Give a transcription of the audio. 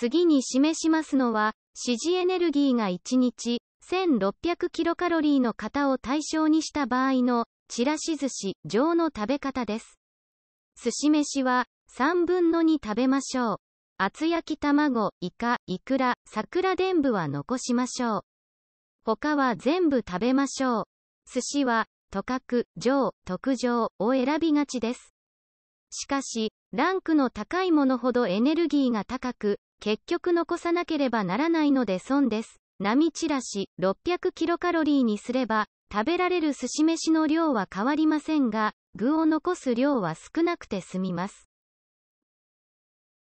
次に示しますのは、支持エネルギーが1日 1600kcal の方を対象にした場合の、ちらし寿司上の食べ方です。寿司飯は、3分の2食べましょう。厚焼き卵、イカ、イクラ、桜でんぶは残しましょう。他は全部食べましょう。寿司は、とかく、上、特上を選びがちです。しかし、ランクの高いものほどエネルギーが高く、結局残さなければならないので損です。波チラシ6 0 0キロカロリーにすれば、食べられる寿司飯の量は変わりませんが、具を残す量は少なくて済みます。